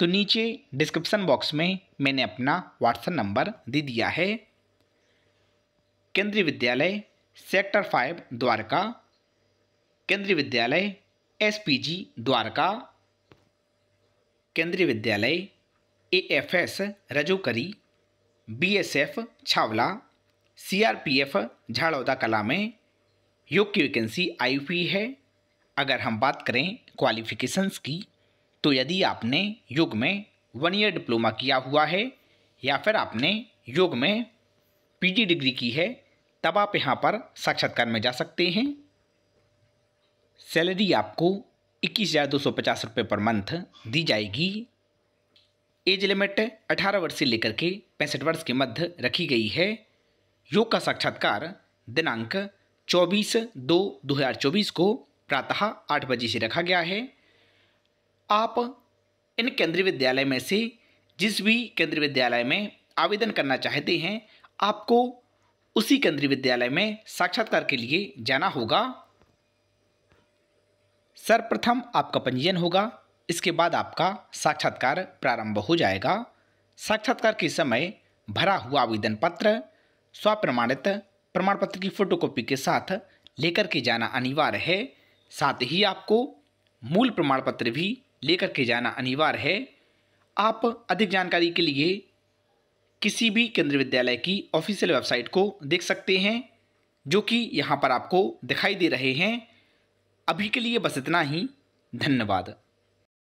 तो नीचे description box में मैंने अपना व्हाट्सएप नंबर दे दिया है केंद्रीय विद्यालय सेक्टर फाइव द्वारका केंद्रीय विद्यालय SPG Dwarka Kendriya Vidyalaya AFS Rajokri BSF Chhawla CRPF Jharoda Kalan में योग की वैकेंसी आई हुई है अगर हम बात करें क्वालिफिकेशंस की तो यदि आपने योग में वन ईयर डिप्लोमा किया हुआ है या फिर आपने योग में पीजी डिग्री की है तब आप यहाँ पर साक्षात्कार में जा सकते हैं सैलरी आपको इक्कीस हज़ार दो सौ पचास रुपये पर मंथ दी जाएगी एज लिमिट अठारह वर्ष से लेकर के पैंसठ वर्ष के मध्य रखी गई है योग का साक्षात्कार दिनांक चौबीस दो दो हज़ार चौबीस को प्रातः आठ बजे से रखा गया है आप इन केंद्रीय विद्यालय में से जिस भी केंद्रीय विद्यालय में आवेदन करना चाहते हैं आपको उसी केंद्रीय विद्यालय में साक्षात्कार के लिए जाना होगा सर्वप्रथम आपका पंजीयन होगा इसके बाद आपका साक्षात्कार प्रारंभ हो जाएगा साक्षात्कार के समय भरा हुआ आवेदन पत्र स्वप्रमाणित प्रमाण पत्र की फोटोकॉपी के साथ लेकर के जाना अनिवार्य है साथ ही आपको मूल प्रमाण पत्र भी लेकर के जाना अनिवार्य है आप अधिक जानकारी के लिए किसी भी केंद्रीय विद्यालय की ऑफिशियल वेबसाइट को देख सकते हैं जो कि यहाँ पर आपको दिखाई दे रहे हैं अभी के लिए बस इतना ही धन्यवाद